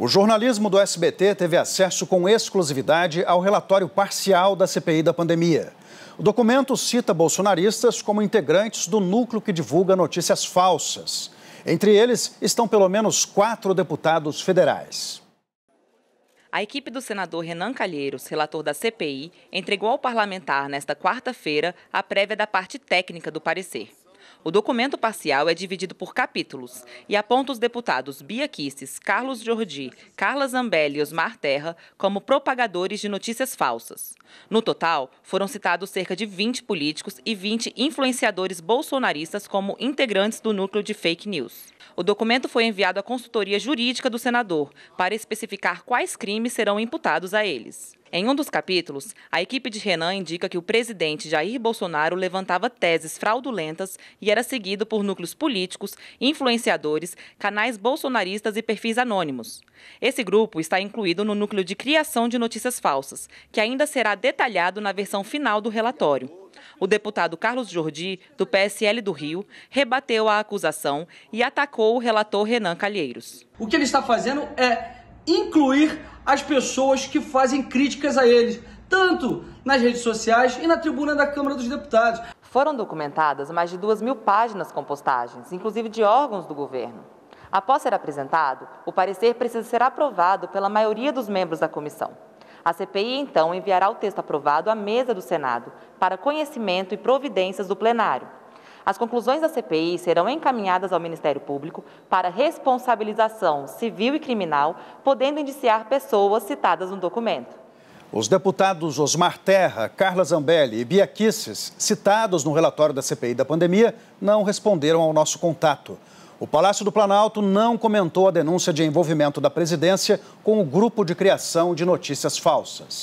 O jornalismo do SBT teve acesso com exclusividade ao relatório parcial da CPI da pandemia. O documento cita bolsonaristas como integrantes do núcleo que divulga notícias falsas. Entre eles estão pelo menos quatro deputados federais. A equipe do senador Renan Calheiros, relator da CPI, entregou ao parlamentar nesta quarta-feira a prévia da parte técnica do parecer. O documento parcial é dividido por capítulos e aponta os deputados Bia Kisses, Carlos Jordi, Carla Zambelli e Osmar Terra como propagadores de notícias falsas. No total, foram citados cerca de 20 políticos e 20 influenciadores bolsonaristas como integrantes do núcleo de fake news. O documento foi enviado à consultoria jurídica do senador para especificar quais crimes serão imputados a eles. Em um dos capítulos, a equipe de Renan indica que o presidente Jair Bolsonaro levantava teses fraudulentas e era seguido por núcleos políticos, influenciadores, canais bolsonaristas e perfis anônimos. Esse grupo está incluído no núcleo de criação de notícias falsas, que ainda será detalhado na versão final do relatório. O deputado Carlos Jordi, do PSL do Rio, rebateu a acusação e atacou o relator Renan Calheiros. O que ele está fazendo é incluir as pessoas que fazem críticas a eles, tanto nas redes sociais e na tribuna da Câmara dos Deputados. Foram documentadas mais de duas mil páginas com postagens, inclusive de órgãos do governo. Após ser apresentado, o parecer precisa ser aprovado pela maioria dos membros da comissão. A CPI, então, enviará o texto aprovado à mesa do Senado, para conhecimento e providências do plenário. As conclusões da CPI serão encaminhadas ao Ministério Público para responsabilização civil e criminal, podendo indiciar pessoas citadas no documento. Os deputados Osmar Terra, Carla Zambelli e Bia Kisses, citados no relatório da CPI da pandemia, não responderam ao nosso contato. O Palácio do Planalto não comentou a denúncia de envolvimento da presidência com o grupo de criação de notícias falsas.